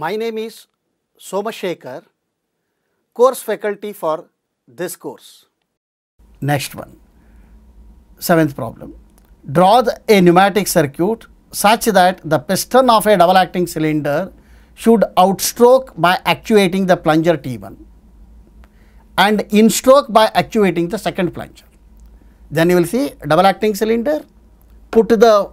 My name is Somashekhar, course faculty for this course. Next one, seventh problem. Draw the, a pneumatic circuit such that the piston of a double acting cylinder should outstroke by actuating the plunger T1 and instroke by actuating the second plunger. Then you will see double acting cylinder, put the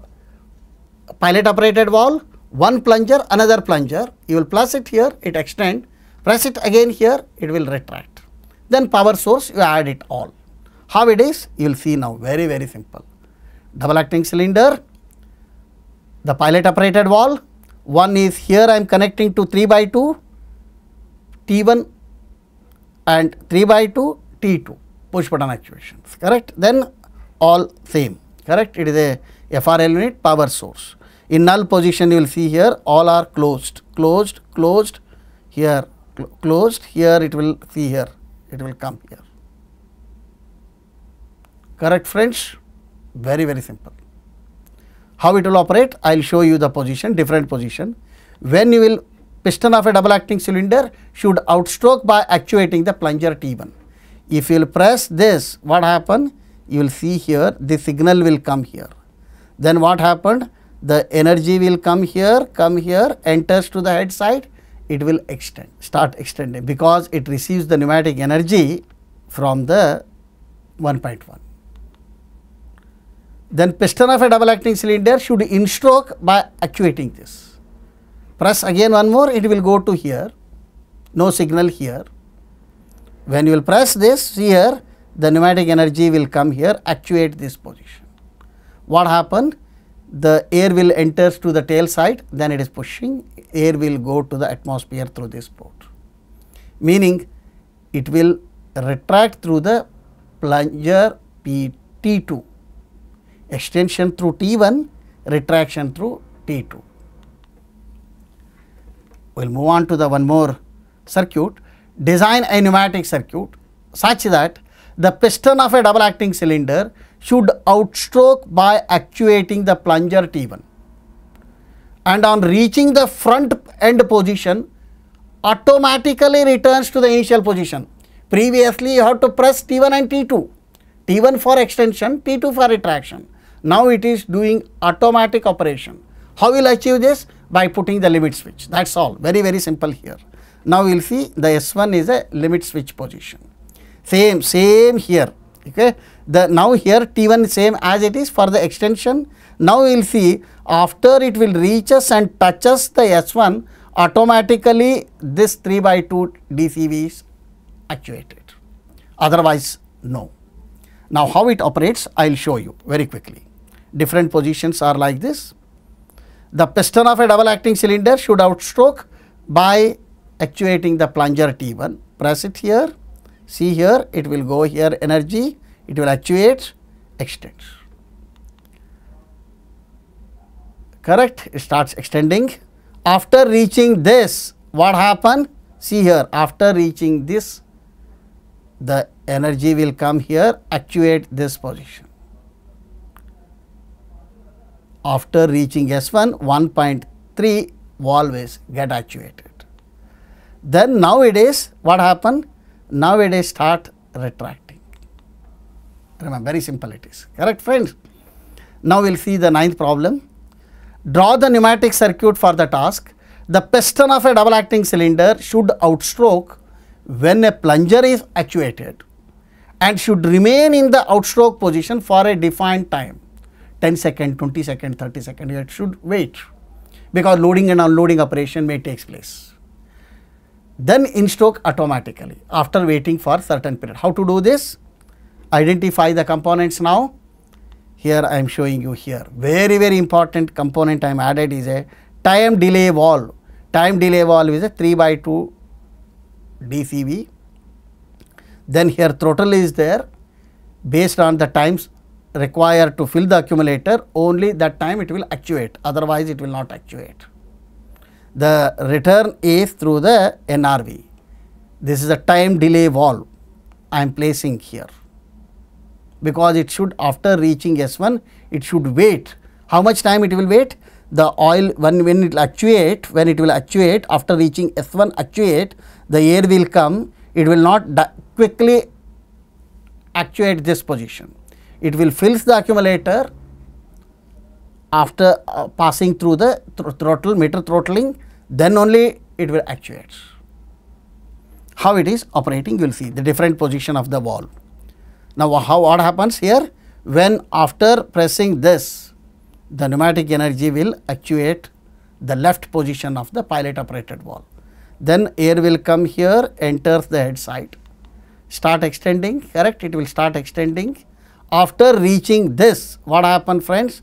pilot operated valve one plunger, another plunger, you will press it here, it extend, press it again here, it will retract. Then power source, you add it all. How it is, you will see now, very, very simple. Double acting cylinder, the pilot operated valve, one is here I am connecting to 3 by 2, T1 and 3 by 2, T2, push button actuations, correct? Then all same, correct? It is a FRL unit power source. In null position you will see here all are closed, closed, closed here, cl closed here it will see here, it will come here. Correct friends? Very very simple. How it will operate? I will show you the position, different position. When you will piston of a double acting cylinder should outstroke by actuating the plunger T1. If you will press this, what happen? You will see here the signal will come here. Then what happened? the energy will come here, come here, enters to the head side, it will extend, start extending because it receives the pneumatic energy from the 1.1. Then piston of a double acting cylinder should instroke by actuating this. Press again one more, it will go to here, no signal here. When you will press this here, the pneumatic energy will come here, actuate this position. What happened? the air will enters to the tail side, then it is pushing, air will go to the atmosphere through this port. Meaning, it will retract through the plunger P T2, extension through T1, retraction through T2. We will move on to the one more circuit, design a pneumatic circuit such that the piston of a double acting cylinder should outstroke by actuating the plunger T1. And on reaching the front end position, automatically returns to the initial position. Previously, you have to press T1 and T2, T1 for extension, T2 for retraction. Now it is doing automatic operation. How will achieve this? By putting the limit switch. That's all. Very, very simple here. Now we will see the S1 is a limit switch position. Same, same here okay. The now here T1 is same as it is for the extension. Now we will see after it will reaches and touches the S1 automatically this 3 by 2 DCV is actuated otherwise no. Now how it operates I will show you very quickly. Different positions are like this. The piston of a double acting cylinder should outstroke by actuating the plunger T1. Press it here See here, it will go here energy, it will actuate, extend. Correct? It starts extending. After reaching this, what happen? See here, after reaching this, the energy will come here, actuate this position. After reaching S1, 1.3 always get actuated. Then nowadays, what happen? nowadays start retracting. Remember, very simple it is. Correct, friends? Now we will see the ninth problem. Draw the pneumatic circuit for the task. The piston of a double acting cylinder should outstroke when a plunger is actuated and should remain in the outstroke position for a defined time 10 second, 20 second, 30 second. It should wait because loading and unloading operation may take place then instroke automatically after waiting for certain period. How to do this? Identify the components now. Here I am showing you here. Very, very important component I am added is a time delay valve. Time delay valve is a 3 by 2 DCV. Then here throttle is there based on the times required to fill the accumulator only that time it will actuate otherwise it will not actuate the return is through the NRV. This is a time delay valve I am placing here because it should after reaching S1 it should wait. How much time it will wait? The oil when, when it will actuate, when it will actuate after reaching S1 actuate the air will come it will not quickly actuate this position. It will fills the accumulator after uh, passing through the thr throttle meter throttling then only it will actuate. How it is operating, you will see the different position of the ball. Now, how what happens here? When after pressing this, the pneumatic energy will actuate the left position of the pilot operated ball. Then air will come here, enters the head side, start extending, correct? It will start extending. After reaching this, what happened friends?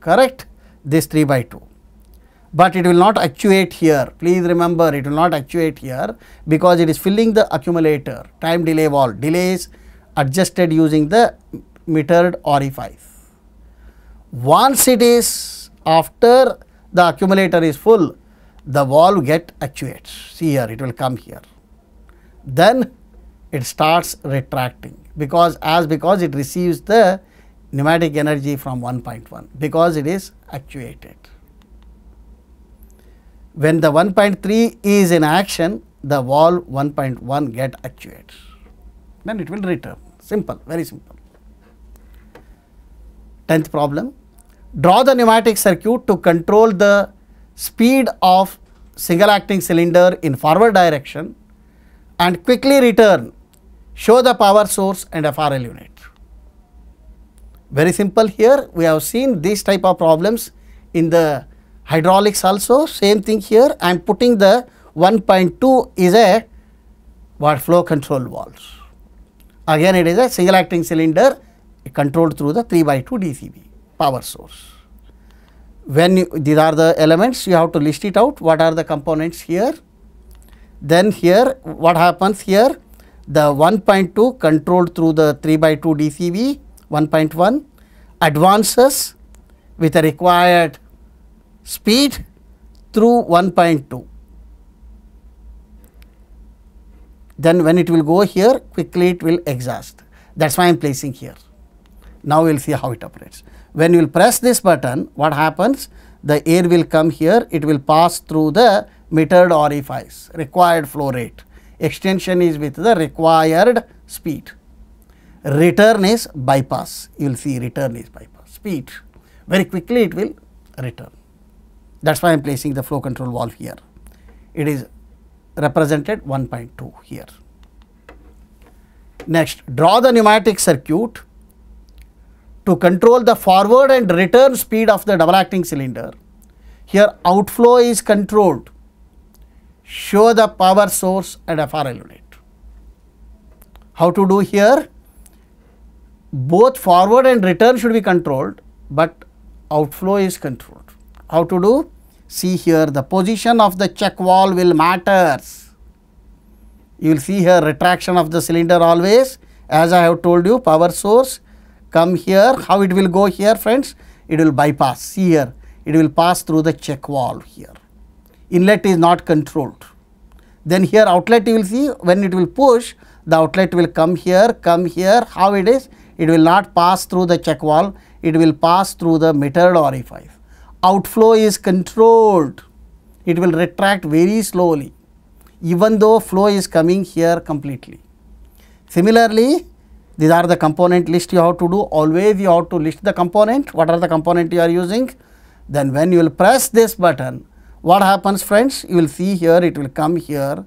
Correct? This 3 by 2 but it will not actuate here. Please remember it will not actuate here because it is filling the accumulator time delay wall delays adjusted using the metered orifice. Once it is after the accumulator is full, the valve get actuates. See here, it will come here. Then it starts retracting because as because it receives the pneumatic energy from 1.1 because it is actuated when the 1.3 is in action, the valve 1.1 get actuated. Then it will return. Simple, very simple. Tenth problem, draw the pneumatic circuit to control the speed of single acting cylinder in forward direction and quickly return. Show the power source and FRL unit. Very simple here, we have seen these type of problems in the hydraulics also same thing here I am putting the 1.2 is a what flow control valves. Again it is a single acting cylinder controlled through the 3 by 2 DCB power source. When you, these are the elements you have to list it out what are the components here. Then here what happens here the 1.2 controlled through the 3 by 2 DCB 1.1 advances with a required speed through 1.2. Then when it will go here, quickly it will exhaust. That is why I am placing here. Now we will see how it operates. When you will press this button, what happens? The air will come here, it will pass through the metered orifice, required flow rate. Extension is with the required speed. Return is bypass. You will see return is bypass. Speed. Very quickly it will return that is why I am placing the flow control valve here. It is represented 1.2 here. Next, draw the pneumatic circuit to control the forward and return speed of the double acting cylinder. Here outflow is controlled. Show the power source and FRL unit. How to do here? Both forward and return should be controlled, but outflow is controlled. How to do? see here the position of the check valve will matters. You will see here retraction of the cylinder always as I have told you power source come here how it will go here friends it will bypass see here it will pass through the check valve here inlet is not controlled then here outlet you will see when it will push the outlet will come here come here how it is it will not pass through the check valve it will pass through the metered orifice outflow is controlled. It will retract very slowly even though flow is coming here completely. Similarly, these are the component list you have to do. Always you have to list the component. What are the component you are using? Then when you will press this button, what happens friends? You will see here, it will come here.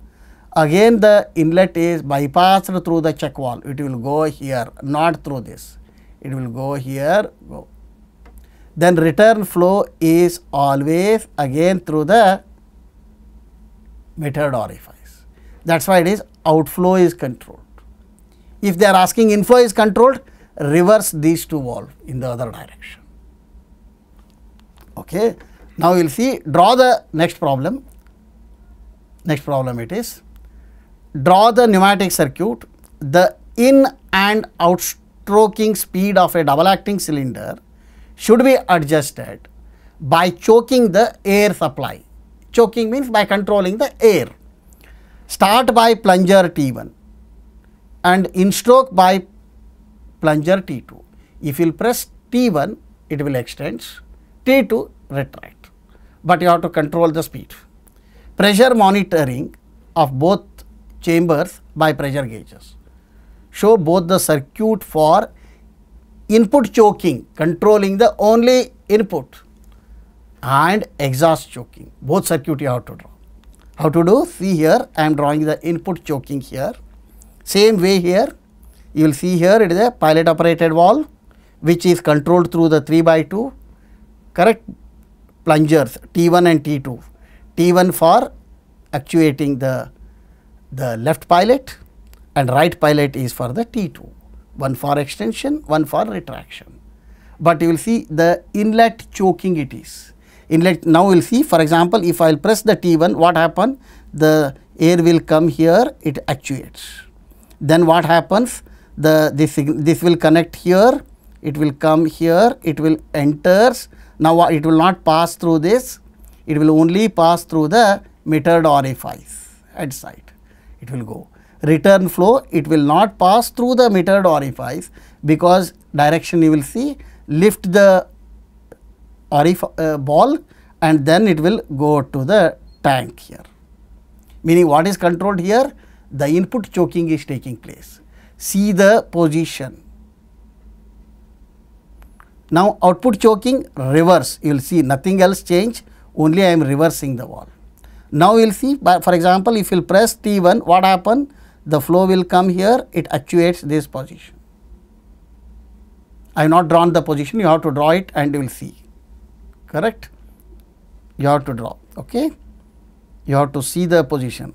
Again the inlet is bypassed through the check wall; It will go here, not through this. It will go here, go then return flow is always again through the method orifice. That is why it is outflow is controlled. If they are asking inflow is controlled, reverse these two valve in the other direction. Okay. Now, we will see draw the next problem. Next problem it is draw the pneumatic circuit. The in and out stroking speed of a double acting cylinder should be adjusted by choking the air supply. Choking means by controlling the air. Start by plunger T1 and in stroke by plunger T2. If you press T1, it will extend, T2 retract, but you have to control the speed. Pressure monitoring of both chambers by pressure gauges show both the circuit for input choking controlling the only input and exhaust choking both circuit you have to draw how to do see here i am drawing the input choking here same way here you will see here it is a pilot operated valve which is controlled through the 3 by 2 correct plungers t1 and t2 t1 for actuating the the left pilot and right pilot is for the t2 one for extension, one for retraction. But you will see the inlet choking it is. Inlet now you will see for example if I will press the T1 what happen the air will come here it actuates. Then what happens the this, this will connect here it will come here it will enters now uh, it will not pass through this it will only pass through the metered orifice at site it will go return flow, it will not pass through the metered orifice because direction you will see lift the uh, ball and then it will go to the tank here. Meaning what is controlled here? The input choking is taking place. See the position. Now output choking reverse, you will see nothing else change, only I am reversing the ball. Now you will see, for example, if you press T1, what happen? the flow will come here, it actuates this position. I have not drawn the position, you have to draw it and you will see, correct? You have to draw, okay? You have to see the position.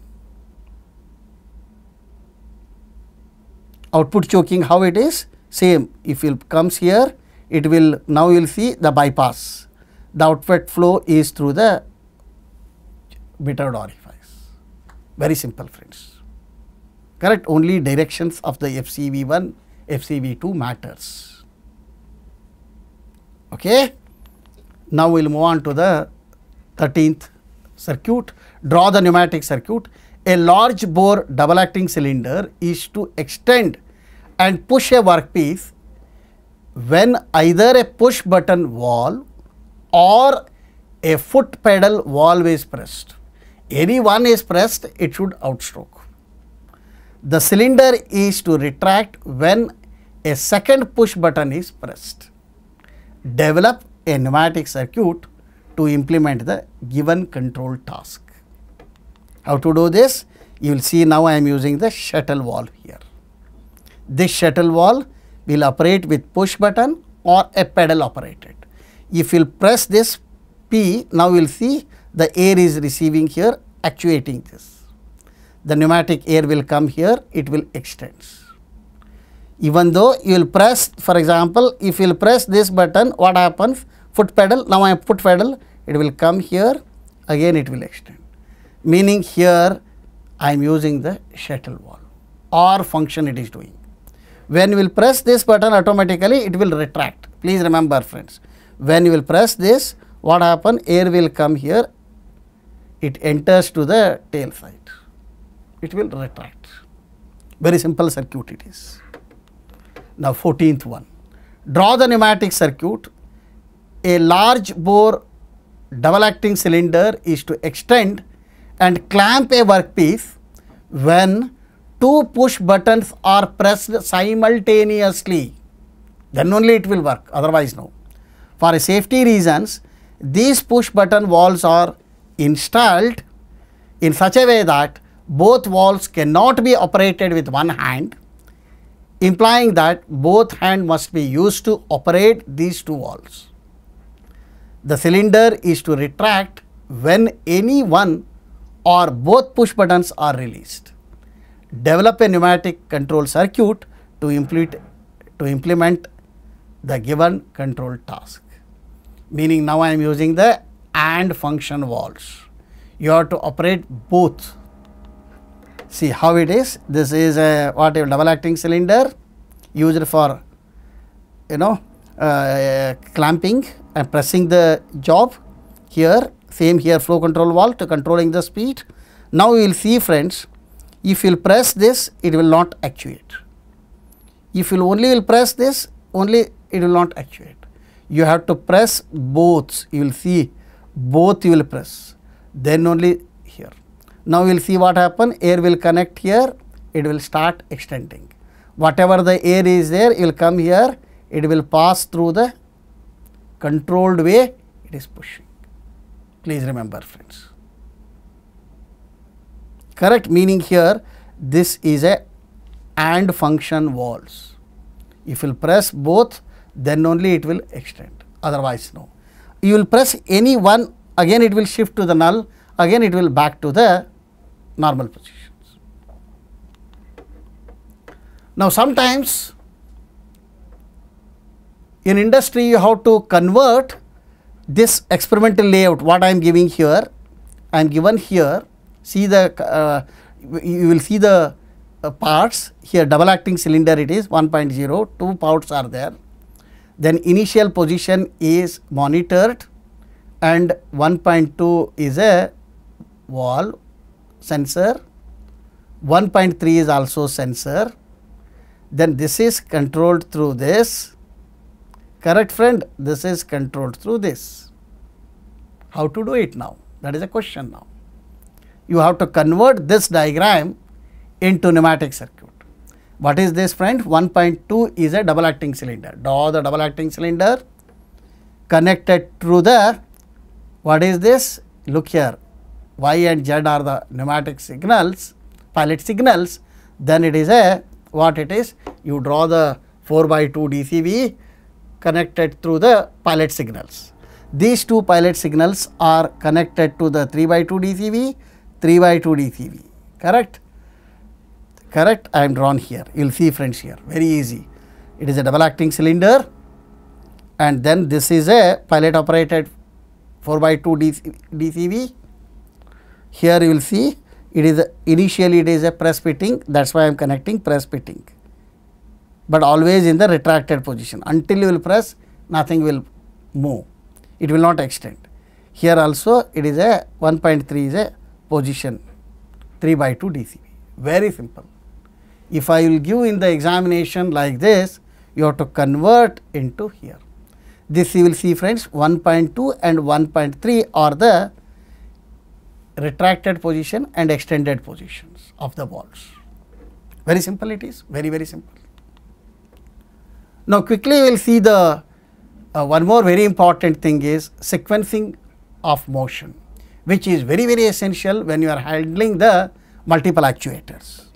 Output choking, how it is? Same, if it comes here, it will, now you will see the bypass. The output flow is through the bitter orifice. Very simple, friends correct only directions of the FCV1, FCV2 matters. Okay. Now, we will move on to the 13th circuit, draw the pneumatic circuit. A large bore double acting cylinder is to extend and push a workpiece when either a push button valve or a foot pedal valve is pressed. Any one is pressed, it should outstroke. The cylinder is to retract when a second push button is pressed. Develop a pneumatic circuit to implement the given control task. How to do this? You will see now I am using the shuttle valve here. This shuttle valve will operate with push button or a pedal operated. If you press this P, now you will see the air is receiving here actuating this the pneumatic air will come here, it will extend. Even though you will press, for example, if you will press this button, what happens? Foot pedal, now I put pedal, it will come here, again it will extend. Meaning here I am using the shuttle valve or function it is doing. When you will press this button automatically it will retract. Please remember friends, when you will press this, what happen? Air will come here, it enters to the tail side it will retract. Very simple circuit it is. Now, 14th one. Draw the pneumatic circuit. A large bore double acting cylinder is to extend and clamp a workpiece when two push buttons are pressed simultaneously. Then only it will work, otherwise no. For safety reasons, these push button valves are installed in such a way that both walls cannot be operated with one hand, implying that both hand must be used to operate these two walls. The cylinder is to retract when any one or both push buttons are released. Develop a pneumatic control circuit to implement, to implement the given control task. Meaning now I am using the AND function walls. You have to operate both See how it is. This is a what a double acting cylinder used for you know uh, clamping and pressing the job here same here flow control valve to controlling the speed. Now you will see friends if you will press this it will not actuate. If you only will press this only it will not actuate. You have to press both you will see both you will press then only now we will see what happen, air will connect here, it will start extending. Whatever the air is there, it will come here, it will pass through the controlled way, it is pushing. Please remember friends. Correct meaning here, this is a AND function walls. If you will press both, then only it will extend, otherwise no. You will press any one, again it will shift to the null, again it will back to the normal positions. Now, sometimes in industry you have to convert this experimental layout what I am giving here and given here see the uh, you will see the uh, parts here double acting cylinder it is 1.0 two parts are there then initial position is monitored and 1.2 is a wall sensor, 1.3 is also sensor, then this is controlled through this, correct friend, this is controlled through this. How to do it now? That is a question now. You have to convert this diagram into pneumatic circuit. What is this friend? 1.2 is a double acting cylinder. Draw the double acting cylinder connected through the, what is this? Look here, y and z are the pneumatic signals, pilot signals, then it is a what it is? You draw the 4 by 2 DCB connected through the pilot signals. These two pilot signals are connected to the 3 by 2 DCB, 3 by 2 DCB, correct? Correct, I am drawn here, you will see friends here, very easy. It is a double acting cylinder and then this is a pilot operated 4 by 2 DCB here you will see it is initially it is a press fitting that is why I am connecting press fitting but always in the retracted position until you will press nothing will move it will not extend here also it is a 1.3 is a position 3 by 2 dcb very simple if i will give in the examination like this you have to convert into here this you will see friends 1.2 and 1.3 are the retracted position and extended positions of the balls. Very simple it is, very very simple. Now quickly we will see the uh, one more very important thing is sequencing of motion which is very very essential when you are handling the multiple actuators.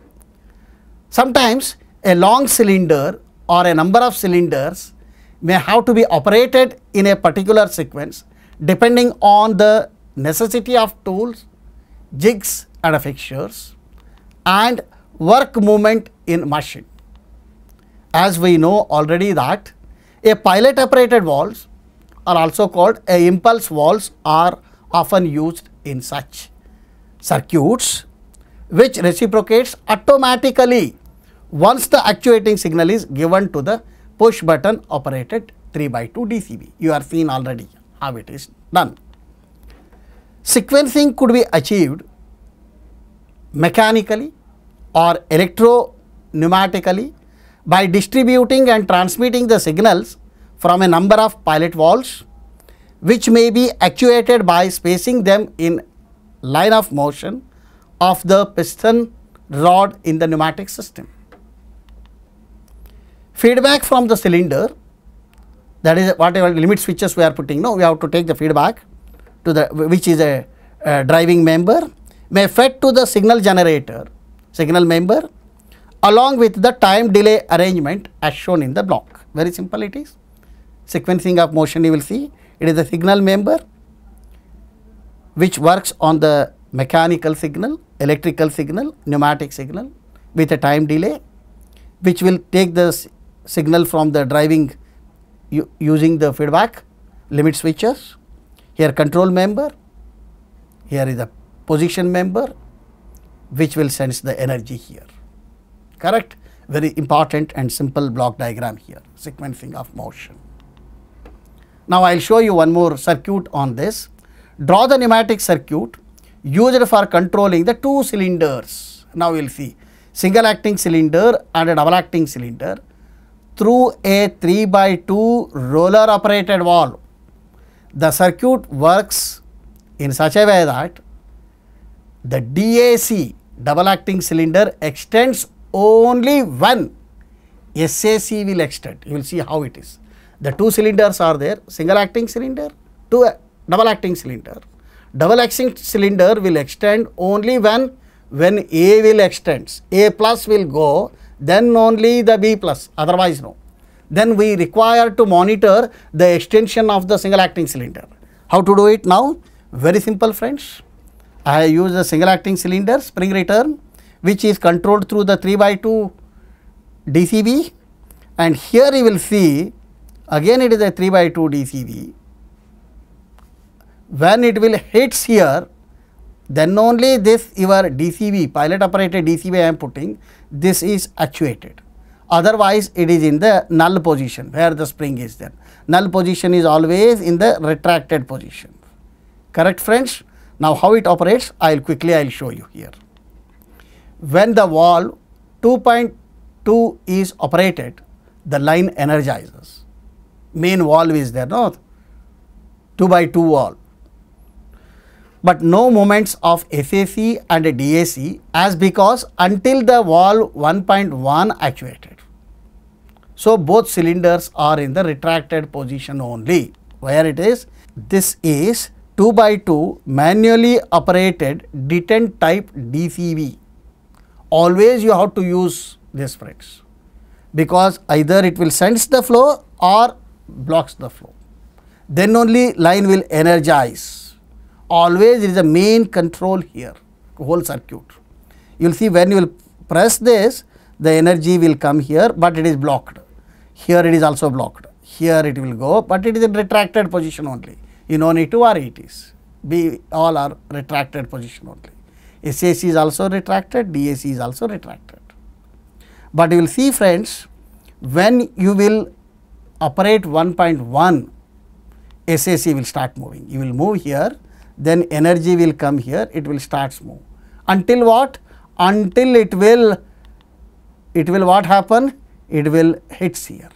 Sometimes a long cylinder or a number of cylinders may have to be operated in a particular sequence depending on the necessity of tools jigs and fixtures and work movement in machine. As we know already that a pilot operated valves are also called impulse valves are often used in such circuits which reciprocates automatically once the actuating signal is given to the push button operated 3 by 2 DCB. You are seen already how it is done. Sequencing could be achieved mechanically or pneumatically by distributing and transmitting the signals from a number of pilot valves which may be actuated by spacing them in line of motion of the piston rod in the pneumatic system. Feedback from the cylinder that is whatever limit switches we are putting, no, we have to take the feedback to the which is a driving member may fed to the signal generator signal member along with the time delay arrangement as shown in the block. Very simple it is. Sequencing of motion you will see it is a signal member which works on the mechanical signal, electrical signal, pneumatic signal with a time delay which will take the signal from the driving using the feedback limit switches here control member, here is the position member which will sense the energy here. Correct? Very important and simple block diagram here, sequencing of motion. Now I will show you one more circuit on this. Draw the pneumatic circuit used for controlling the two cylinders. Now we will see single acting cylinder and a double acting cylinder through a 3 by 2 roller operated valve the circuit works in such a way that the DAC double acting cylinder extends only when SAC will extend. You will see how it is. The two cylinders are there, single acting cylinder, two uh, double acting cylinder. Double acting cylinder will extend only when when A will extends. A plus will go, then only the B plus, otherwise no then we require to monitor the extension of the single acting cylinder. How to do it now? Very simple friends. I use a single acting cylinder spring return which is controlled through the 3 by 2 DCB and here you will see again it is a 3 by 2 DCB. When it will hits here then only this your DCB pilot operated DCB I am putting this is actuated otherwise it is in the null position where the spring is there. Null position is always in the retracted position. Correct friends? Now how it operates I will quickly I will show you here. When the valve 2.2 is operated the line energizes. Main valve is there no 2 by 2 valve. But no moments of FAC and DAC as because until the valve 1.1 actuated so, both cylinders are in the retracted position only. Where it is? This is 2 by 2 manually operated detent type DCV. Always you have to use this friends because either it will sense the flow or blocks the flow. Then only line will energize. Always it is the main control here, whole circuit. You will see when you will press this, the energy will come here, but it is blocked here it is also blocked, here it will go, but it is in retracted position only. You no need to worry it is, B all are retracted position only. SAC is also retracted, DAC is also retracted. But you will see friends, when you will operate 1.1, SAC will start moving. You will move here, then energy will come here, it will start move. Until what? Until it will, it will what happen? it will hit here.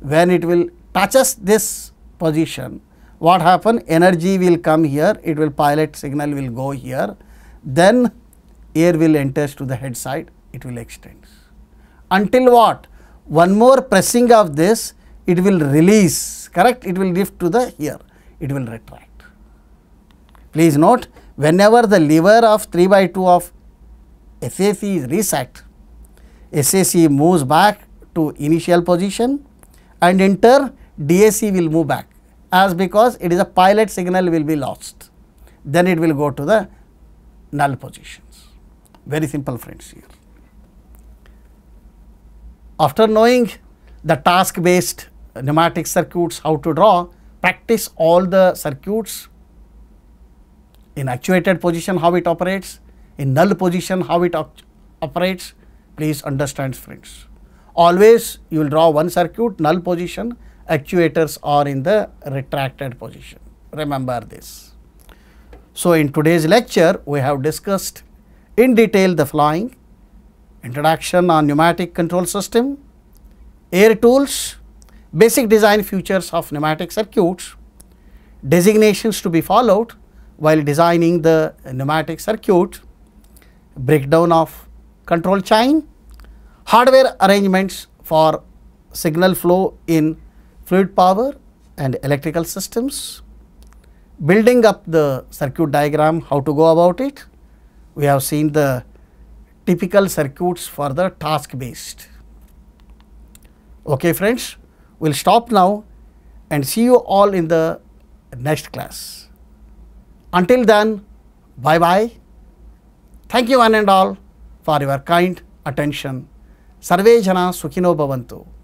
When it will touches this position, what happen? Energy will come here, it will pilot signal will go here, then air will enters to the head side, it will extends. Until what? One more pressing of this, it will release, correct? It will lift to the here, it will retract. Please note, whenever the lever of 3 by 2 of SAC is reset, SAC moves back to initial position and enter DAC will move back as because it is a pilot signal will be lost. Then it will go to the null positions. Very simple friends here. After knowing the task based pneumatic circuits, how to draw, practice all the circuits in actuated position how it operates, in null position how it operates, please understand friends always you will draw one circuit null position actuators are in the retracted position remember this. So, in today's lecture we have discussed in detail the flying, introduction on pneumatic control system, air tools, basic design features of pneumatic circuits, designations to be followed while designing the pneumatic circuit, breakdown of control chain, hardware arrangements for signal flow in fluid power and electrical systems, building up the circuit diagram, how to go about it. We have seen the typical circuits for the task based. Okay friends, we will stop now and see you all in the next class. Until then, bye bye. Thank you one and all for your kind attention. सर्वे जना सुखिनो भवन्तु